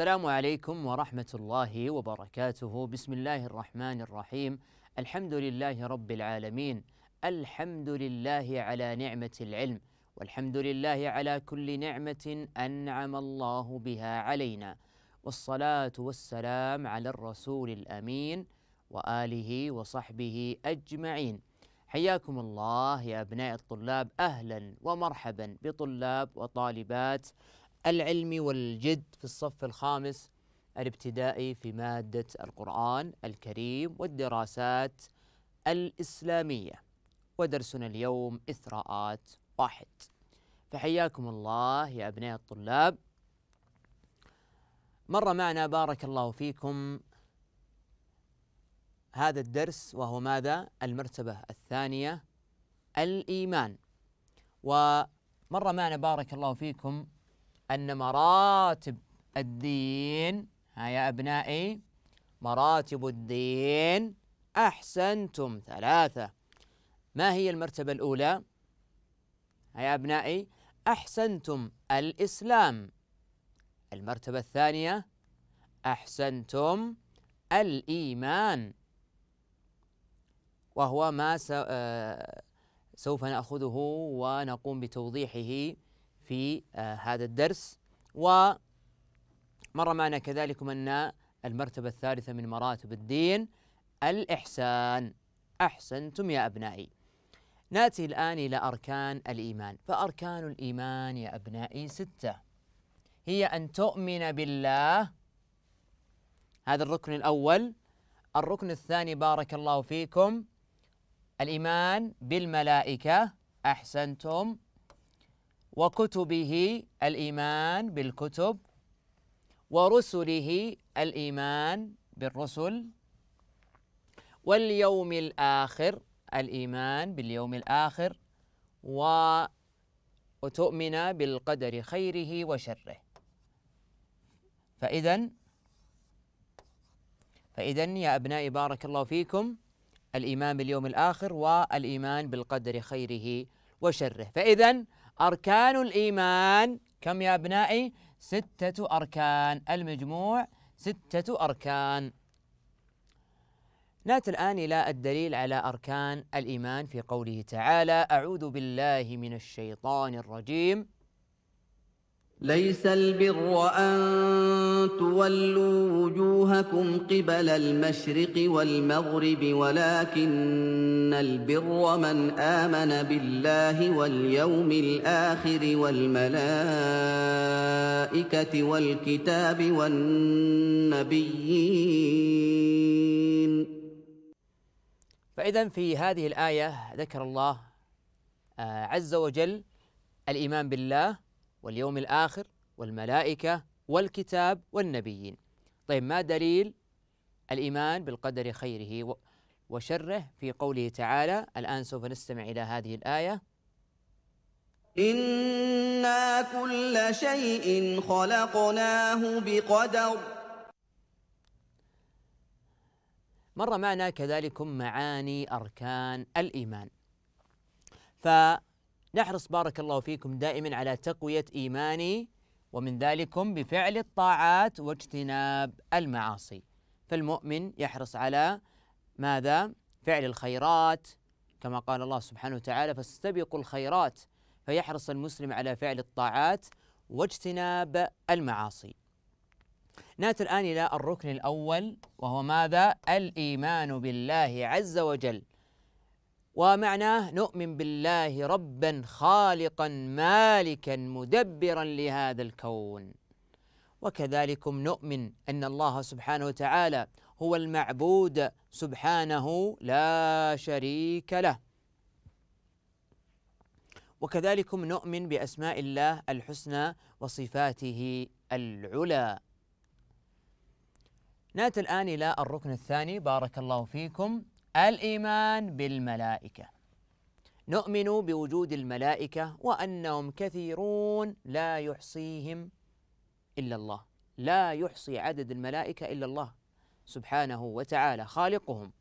السلام عليكم ورحمة الله وبركاته بسم الله الرحمن الرحيم الحمد لله رب العالمين الحمد لله على نعمة العلم والحمد لله على كل نعمة أنعم الله بها علينا والصلاة والسلام على الرسول الأمين وآله وصحبه أجمعين حياكم الله يا أبناء الطلاب أهلا ومرحبا بطلاب وطالبات العلم والجد في الصف الخامس الابتدائي في مادة القرآن الكريم والدراسات الإسلامية ودرسنا اليوم إثراءات واحد فحياكم الله يا أبناء الطلاب مر معنا بارك الله فيكم هذا الدرس وهو ماذا؟ المرتبة الثانية الإيمان ومر معنا بارك الله فيكم أن مراتب الدين ها يا أبنائي مراتب الدين أحسنتم ثلاثة ما هي المرتبة الأولى؟ ها يا أبنائي أحسنتم الإسلام المرتبة الثانية أحسنتم الإيمان وهو ما آه، سوف نأخذه ونقوم بتوضيحه في آه، هذا الدرس ومر معنا كذلك أن المرتبة الثالثة من مراتب الدين الإحسان أحسنتم يا أبنائي ناتي الآن إلى أركان الإيمان فأركان الإيمان يا أبنائي ستة هي أن تؤمن بالله هذا الركن الأول الركن الثاني بارك الله فيكم الإيمان بالملائكة أحسنتم وكتبه الإيمان بالكتب ورسله الإيمان بالرسل واليوم الآخر الإيمان باليوم الآخر وتؤمن بالقدر خيره وشره فإذا فإذا يا أبنائي بارك الله فيكم الإيمان باليوم الآخر والإيمان بالقدر خيره وشره فإذا أركان الإيمان كم يا أبنائي؟ ستة أركان المجموع ستة أركان نات الآن إلى الدليل على أركان الإيمان في قوله تعالى أعوذ بالله من الشيطان الرجيم ليس البر ان تولوا وجوهكم قبل المشرق والمغرب ولكن البر من امن بالله واليوم الاخر والملائكه والكتاب والنبيين فاذا في هذه الايه ذكر الله آه، عز وجل الايمان بالله واليوم الآخر والملائكة والكتاب والنبيين طيب ما دليل الإيمان بالقدر خيره وشره في قوله تعالى الآن سوف نستمع إلى هذه الآية إنا كل شيء خلقناه بقدر مر معنا كذلك معاني أركان الإيمان ف نحرص بارك الله فيكم دائما على تقوية إيماني ومن ذلكم بفعل الطاعات واجتناب المعاصي فالمؤمن يحرص على ماذا؟ فعل الخيرات كما قال الله سبحانه وتعالى فاستبقوا الخيرات فيحرص المسلم على فعل الطاعات واجتناب المعاصي ناتي الآن إلى الركن الأول وهو ماذا؟ الإيمان بالله عز وجل ومعناه نؤمن بالله ربا خالقا مالكا مدبرا لهذا الكون وكذلكم نؤمن ان الله سبحانه وتعالى هو المعبود سبحانه لا شريك له وكذلكم نؤمن باسماء الله الحسنى وصفاته العلى ناتي الان الى الركن الثاني بارك الله فيكم الإيمان بالملائكة نؤمن بوجود الملائكة وأنهم كثيرون لا يحصيهم إلا الله لا يحصي عدد الملائكة إلا الله سبحانه وتعالى خالقهم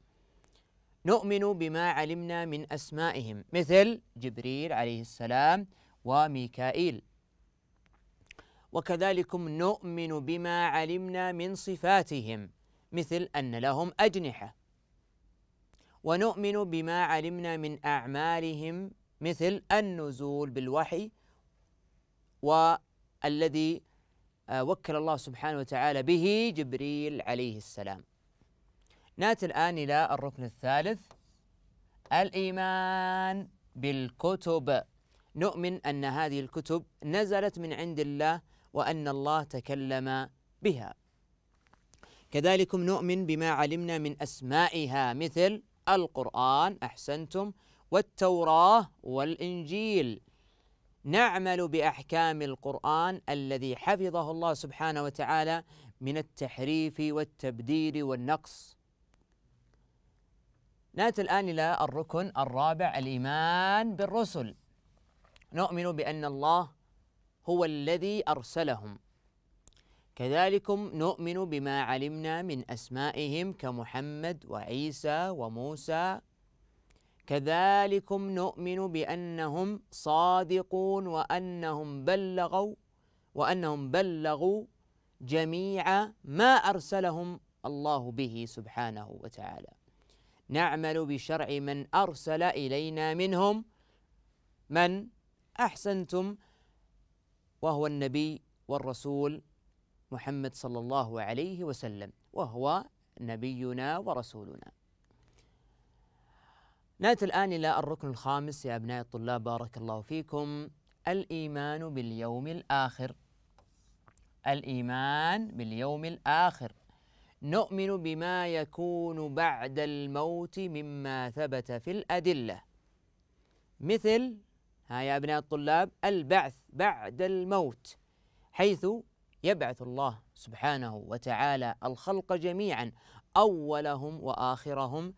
نؤمن بما علمنا من أسمائهم مثل جبريل عليه السلام وميكائيل وكذلكم نؤمن بما علمنا من صفاتهم مثل أن لهم أجنحة ونؤمن بما علمنا من أعمالهم مثل النزول بالوحي والذي آه، وكل الله سبحانه وتعالى به جبريل عليه السلام ناتي الآن إلى الركن الثالث الإيمان بالكتب نؤمن أن هذه الكتب نزلت من عند الله وأن الله تكلم بها كذلك نؤمن بما علمنا من أسمائها مثل القرآن أحسنتم والتوراة والإنجيل نعمل بأحكام القرآن الذي حفظه الله سبحانه وتعالى من التحريف والتبديل والنقص ناتي الآن إلى الركن الرابع الإيمان بالرسل نؤمن بأن الله هو الذي أرسلهم كذلكم نؤمن بما علمنا من أسمائهم كمحمد وعيسى وموسى كذلكم نؤمن بأنهم صادقون وأنهم بلغوا وأنهم بلغوا جميع ما أرسلهم الله به سبحانه وتعالى نعمل بشرع من أرسل إلينا منهم من أحسنتم وهو النبي والرسول محمد صلى الله عليه وسلم وهو نبينا ورسولنا نأتي الآن إلى الركن الخامس يا أبناء الطلاب بارك الله فيكم الإيمان باليوم الآخر الإيمان باليوم الآخر نؤمن بما يكون بعد الموت مما ثبت في الأدلة مثل ها يا أبناء الطلاب البعث بعد الموت حيث يبعث الله سبحانه وتعالى الخلق جميعا اولهم واخرهم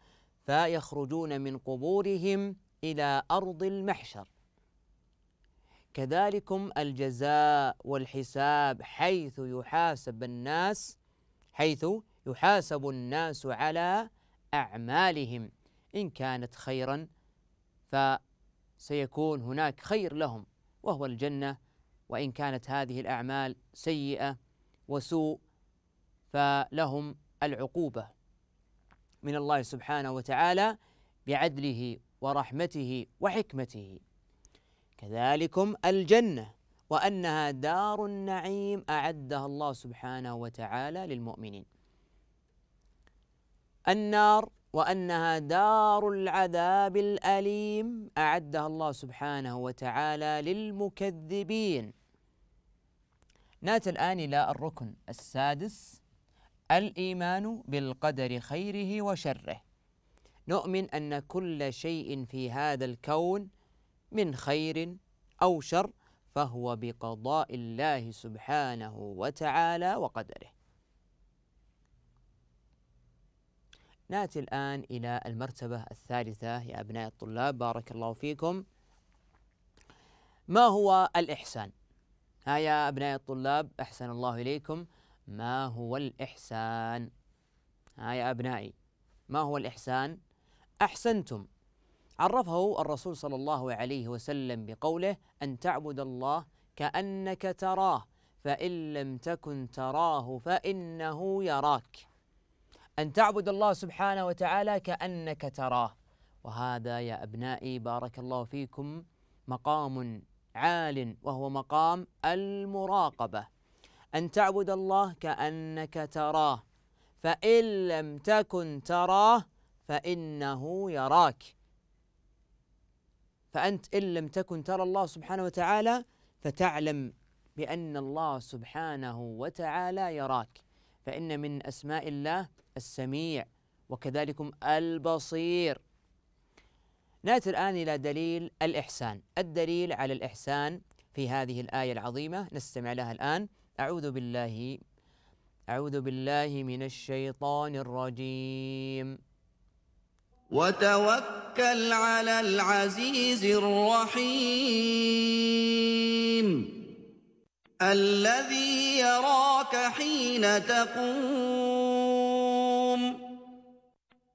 فيخرجون من قبورهم الى ارض المحشر كذلكم الجزاء والحساب حيث يحاسب الناس حيث يحاسب الناس على اعمالهم ان كانت خيرا فسيكون هناك خير لهم وهو الجنه وإن كانت هذه الأعمال سيئة وسوء فلهم العقوبة من الله سبحانه وتعالى بعدله ورحمته وحكمته كذلكم الجنة وأنها دار النعيم أعدها الله سبحانه وتعالى للمؤمنين النار وأنها دار العذاب الأليم أعدها الله سبحانه وتعالى للمكذبين ناتي الآن إلى الركن السادس الإيمان بالقدر خيره وشره نؤمن أن كل شيء في هذا الكون من خير أو شر فهو بقضاء الله سبحانه وتعالى وقدره ناتي الآن إلى المرتبة الثالثة يا أبناء الطلاب بارك الله فيكم ما هو الإحسان؟ ها يا أبناء الطلاب أحسن الله إليكم ما هو الإحسان ها يا أبنائي ما هو الإحسان أحسنتم عرفه الرسول صلى الله عليه وسلم بقوله أن تعبد الله كأنك تراه فإن لم تكن تراه فإنه يراك أن تعبد الله سبحانه وتعالى كأنك تراه وهذا يا أبنائي بارك الله فيكم مقام عال وهو مقام المراقبة أن تعبد الله كأنك تراه فإن لم تكن تراه فإنه يراك فأنت إن لم تكن ترى الله سبحانه وتعالى فتعلم بأن الله سبحانه وتعالى يراك فإن من أسماء الله السميع وكذلكم البصير ناتي الآن إلى دليل الإحسان الدليل على الإحسان في هذه الآية العظيمة نستمع لها الآن أعوذ بالله أعوذ بالله من الشيطان الرجيم وتوكل على العزيز الرحيم الذي يراك حين تقوم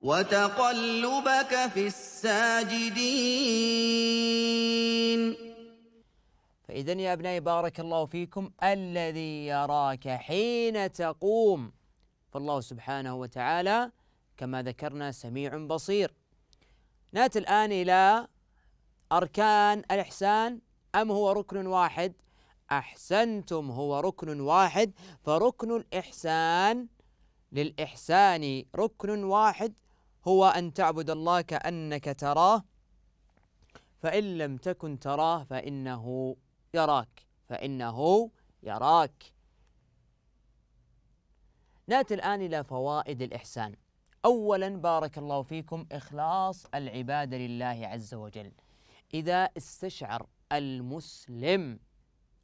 وتقلبك في الساجدين فإذا يا أبنائي بارك الله فيكم الذي يراك حين تقوم فالله سبحانه وتعالى كما ذكرنا سميع بصير نأتي الآن إلى أركان الإحسان أم هو ركن واحد أحسنتم هو ركن واحد فركن الإحسان للإحسان ركن واحد هو أن تعبد الله كأنك تراه فإن لم تكن تراه فإنه يراك فإنه يراك نأتي الآن إلى فوائد الإحسان أولا بارك الله فيكم إخلاص العبادة لله عز وجل إذا استشعر المسلم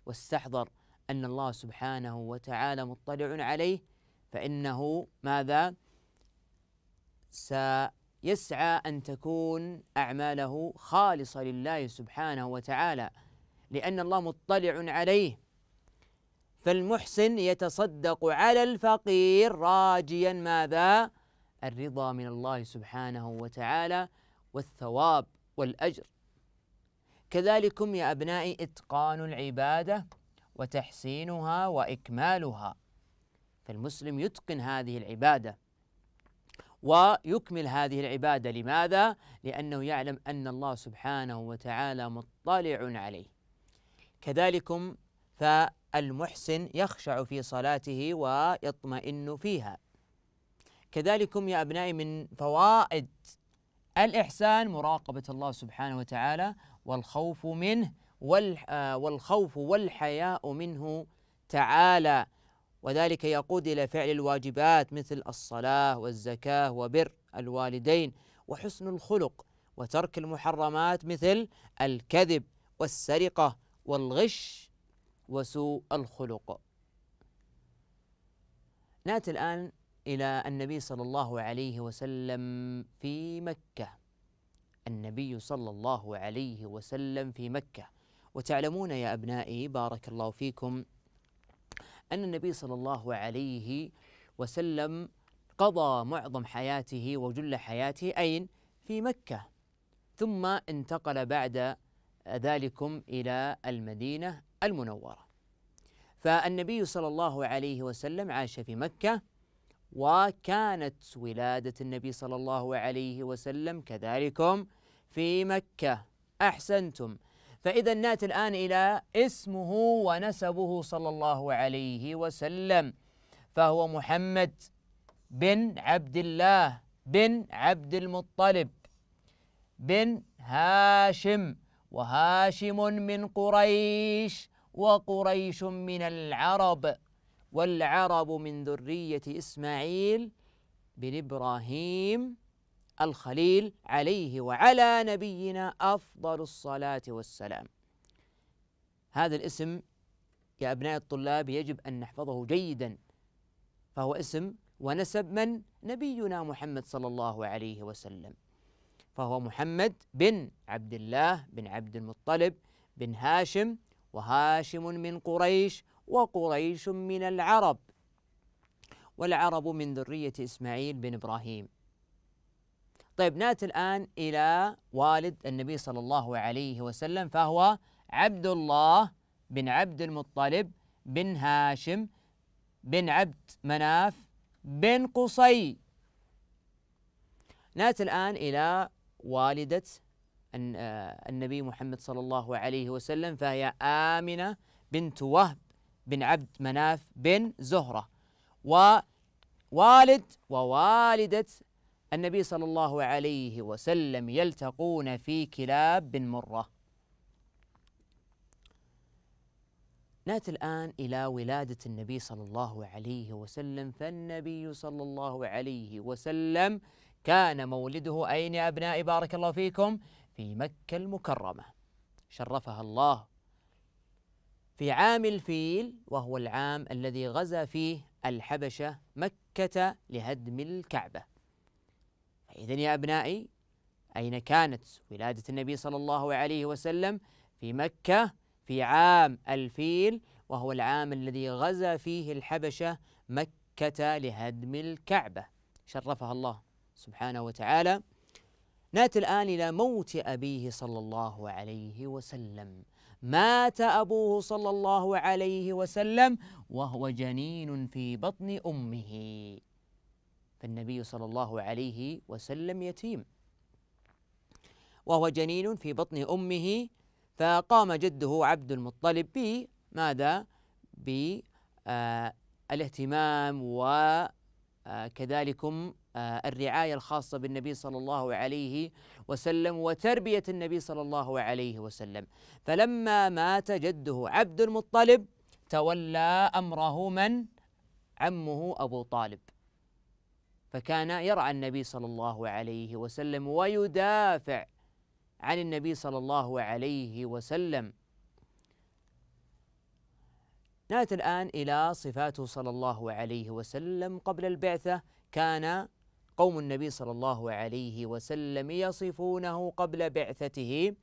واستحضر أن الله سبحانه وتعالى مطلع عليه فإنه ماذا؟ سيسعى أن تكون أعماله خالصة لله سبحانه وتعالى لأن الله مطلع عليه فالمحسن يتصدق على الفقير راجيا ماذا؟ الرضا من الله سبحانه وتعالى والثواب والأجر كذلكم يا أبنائي إتقان العبادة وتحسينها وإكمالها فالمسلم يتقن هذه العبادة ويكمل هذه العبادة لماذا؟ لأنه يعلم أن الله سبحانه وتعالى مطلع عليه كذلكم فالمحسن يخشع في صلاته ويطمئن فيها كذلكم يا أبنائي من فوائد الإحسان مراقبة الله سبحانه وتعالى والخوف منه آه، والخوف والحياء منه تعالى وذلك يقود إلى فعل الواجبات مثل الصلاة والزكاة وبر الوالدين وحسن الخلق وترك المحرمات مثل الكذب والسرقة والغش وسوء الخلق. ناتي الآن إلى النبي صلى الله عليه وسلم في مكة. النبي صلى الله عليه وسلم في مكة، وتعلمون يا أبنائي بارك الله فيكم أن النبي صلى الله عليه وسلم قضى معظم حياته وجل حياته أين؟ في مكة ثم انتقل بعد ذلكم إلى المدينة المنورة فالنبي صلى الله عليه وسلم عاش في مكة وكانت ولادة النبي صلى الله عليه وسلم كذلكم في مكة أحسنتم فإذا نأتي الآن إلى اسمه ونسبه صلى الله عليه وسلم فهو محمد بن عبد الله بن عبد المطلب بن هاشم وهاشم من قريش وقريش من العرب والعرب من ذرية إسماعيل بن إبراهيم الخليل عليه وعلى نبينا أفضل الصلاة والسلام هذا الاسم يا أبناء الطلاب يجب أن نحفظه جيدا فهو اسم ونسب من نبينا محمد صلى الله عليه وسلم فهو محمد بن عبد الله بن عبد المطلب بن هاشم وهاشم من قريش وقريش من العرب والعرب من ذرية إسماعيل بن إبراهيم طيب ناتي الآن إلى والد النبي صلى الله عليه وسلم فهو عبد الله بن عبد المطلب بن هاشم بن عبد مناف بن قصي ناتي الآن إلى والدة آه، النبي محمد صلى الله عليه وسلم فهي آمنة بنت وهب بن عبد مناف بن زهرة ووالد ووالدة النبي صلى الله عليه وسلم يلتقون في كلاب مرة نأتي الآن إلى ولادة النبي صلى الله عليه وسلم فالنبي صلى الله عليه وسلم كان مولده أين يا أبنائي بارك الله فيكم في مكة المكرمة شرفها الله في عام الفيل وهو العام الذي غزا فيه الحبشة مكة لهدم الكعبة إذن يا أبنائي أين كانت ولادة النبي صلى الله عليه وسلم في مكة في عام الفيل وهو العام الذي غزا فيه الحبشة مكة لهدم الكعبة شرفها الله سبحانه وتعالى ناتي الآن إلى موت أبيه صلى الله عليه وسلم مات أبوه صلى الله عليه وسلم وهو جنين في بطن أمه فالنبي صلى الله عليه وسلم يتيم وهو جنين في بطن امه فقام جده عبد المطلب ب ماذا؟ بالاهتمام آه، وكذلكم آه، آه، الرعاية الخاصة بالنبي صلى الله عليه وسلم وتربية النبي صلى الله عليه وسلم فلما مات جده عبد المطلب تولى أمره من؟ عمه أبو طالب فكان يرعى النبي صلى الله عليه وسلم ويدافع عن النبي صلى الله عليه وسلم نأتي الآن إلى صفاته صلى الله عليه وسلم قبل البعثة كان قوم النبي صلى الله عليه وسلم يصفونه قبل بعثته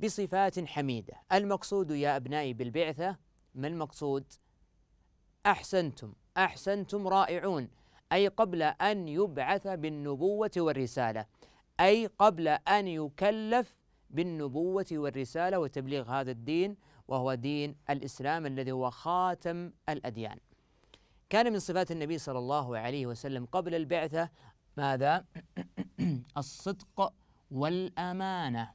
بصفات حميدة المقصود يا أبنائي بالبعثة ما المقصود أحسنتم أحسنتم رائعون أي قبل أن يبعث بالنبوة والرسالة أي قبل أن يكلف بالنبوة والرسالة وتبليغ هذا الدين وهو دين الإسلام الذي هو خاتم الأديان كان من صفات النبي صلى الله عليه وسلم قبل البعثة ماذا؟ الصدق والأمانة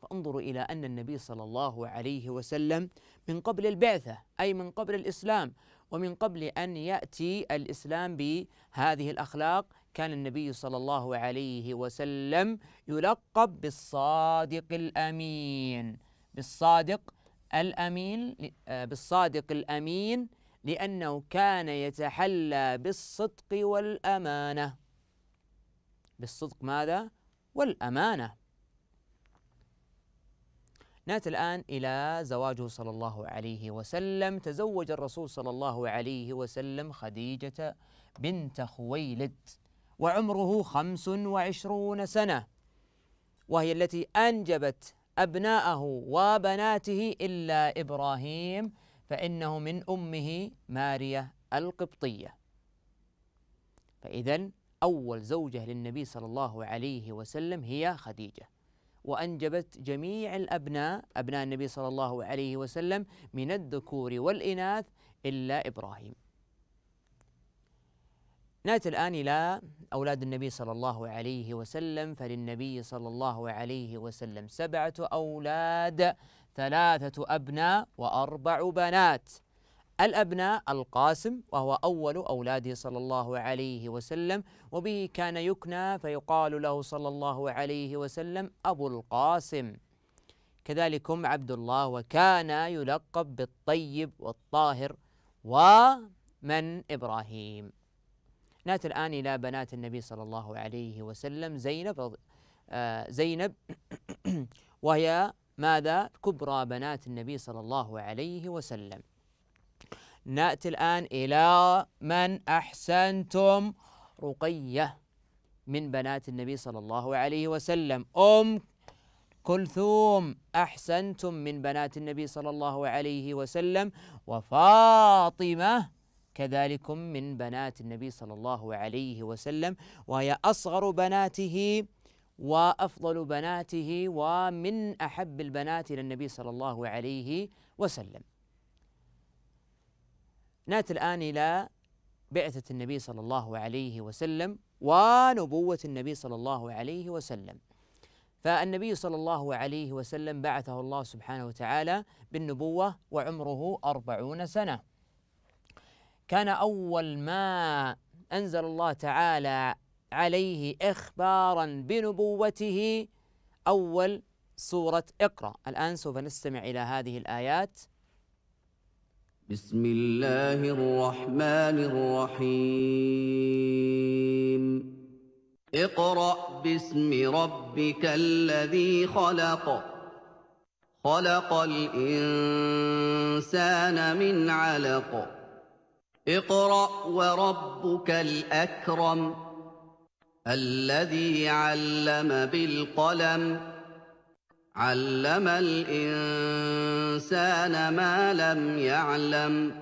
فانظروا إلى أن النبي صلى الله عليه وسلم من قبل البعثة أي من قبل الإسلام ومن قبل أن يأتي الإسلام بهذه الأخلاق كان النبي صلى الله عليه وسلم يلقب بالصادق الأمين بالصادق الأمين آه، بالصادق الأمين لأنه كان يتحلى بالصدق والأمانة بالصدق ماذا؟ والأمانة نأتي الآن إلى زواجه صلى الله عليه وسلم تزوج الرسول صلى الله عليه وسلم خديجة بنت خويلد وعمره خمس وعشرون سنة وهي التي أنجبت أبناءه وبناته إلا إبراهيم فإنه من أمه مارية القبطية فإذا أول زوجة للنبي صلى الله عليه وسلم هي خديجة وأنجبت جميع الأبناء أبناء النبي صلى الله عليه وسلم من الذكور والإناث إلا إبراهيم نأتي الآن إلى أولاد النبي صلى الله عليه وسلم فللنبي صلى الله عليه وسلم سبعة أولاد ثلاثة أبناء وأربع بنات الأبناء القاسم وهو أول أولاده صلى الله عليه وسلم وبه كان يكنى فيقال له صلى الله عليه وسلم أبو القاسم كذلك عبد الله وكان يلقب بالطيب والطاهر ومن إبراهيم نأتي الآن إلى بنات النبي صلى الله عليه وسلم زينب آه، زينب وهي ماذا كبرى بنات النبي صلى الله عليه وسلم نأتي الآن إلى من أحسنتم رقية من بنات النبي صلى الله عليه وسلم أم كلثوم أحسنتم من بنات النبي صلى الله عليه وسلم وفاطمة كذلكم من بنات النبي صلى الله عليه وسلم وهي أصغر بناته وأفضل بناته ومن أحب البنات إلى النبي صلى الله عليه وسلم ناتي الآن إلى بعثة النبي صلى الله عليه وسلم ونبوة النبي صلى الله عليه وسلم فالنبي صلى الله عليه وسلم بعثه الله سبحانه وتعالى بالنبوة وعمره أربعون سنة كان أول ما أنزل الله تعالى عليه إخبارا بنبوته أول سورة اقرأ الآن سوف نستمع إلى هذه الآيات بسم الله الرحمن الرحيم اقرأ باسم ربك الذي خلق خلق الإنسان من علق اقرأ وربك الأكرم الذي علم بالقلم عَلَّمَ الْإِنسَانَ مَا لَمْ يَعْلَمْ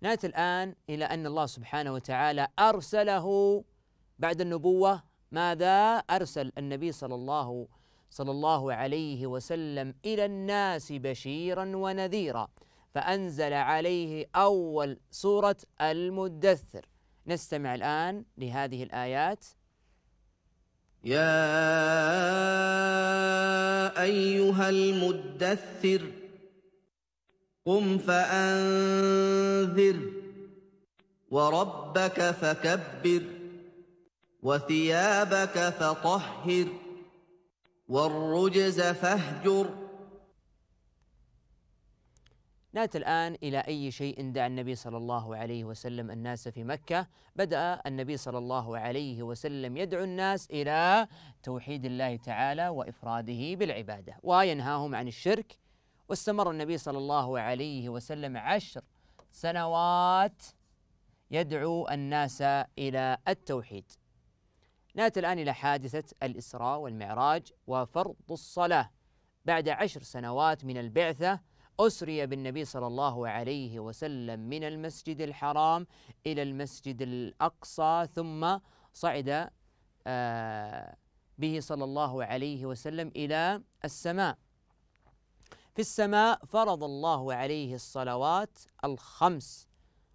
نأتي الآن إلى أن الله سبحانه وتعالى أرسله بعد النبوة ماذا أرسل النبي صلى الله صلى الله عليه وسلم إلى الناس بشيرا ونذيرا فأنزل عليه أول سورة المدثر نستمع الآن لهذه الآيات يا ايها المدثر قم فانذر وربك فكبر وثيابك فطهر والرجز فاهجر نأتي الآن إلى أي شيء دعا النبي صلى الله عليه وسلم الناس في مكة بدأ النبي صلى الله عليه وسلم يدعو الناس إلى توحيد الله تعالى وإفراده بالعبادة وينهاهم عن الشرك واستمر النبي صلى الله عليه وسلم عشر سنوات يدعو الناس إلى التوحيد نأتي الآن إلى حادثة الإسراء والمعراج وفرض الصلاة بعد عشر سنوات من البعثة أسري بالنبي صلى الله عليه وسلم من المسجد الحرام إلى المسجد الأقصى ثم صعد آه، به صلى الله عليه وسلم إلى السماء في السماء فرض الله عليه الصلوات الخمس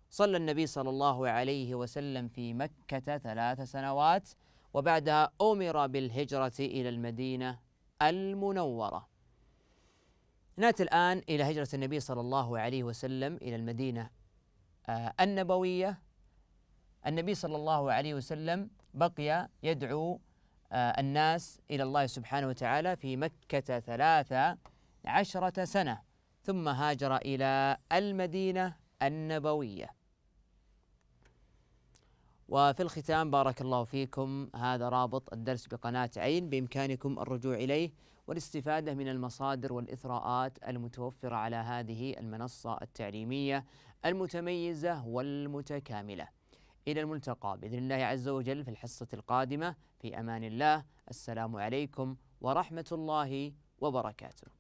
صلى النبي صلى الله عليه وسلم في مكة ثلاث سنوات وبعدها أمر بالهجرة إلى المدينة المنورة ناتي الآن إلى هجرة النبي صلى الله عليه وسلم إلى المدينة آه، النبوية النبي صلى الله عليه وسلم بقي يدعو آه، الناس إلى الله سبحانه وتعالى في مكة ثلاثة عشرة سنة ثم هاجر إلى المدينة النبوية وفي الختام بارك الله فيكم هذا رابط الدرس بقناة عين بإمكانكم الرجوع إليه والاستفادة من المصادر والإثراءات المتوفرة على هذه المنصة التعليمية المتميزة والمتكاملة إلى الملتقى بإذن الله عز وجل في الحصة القادمة في أمان الله السلام عليكم ورحمة الله وبركاته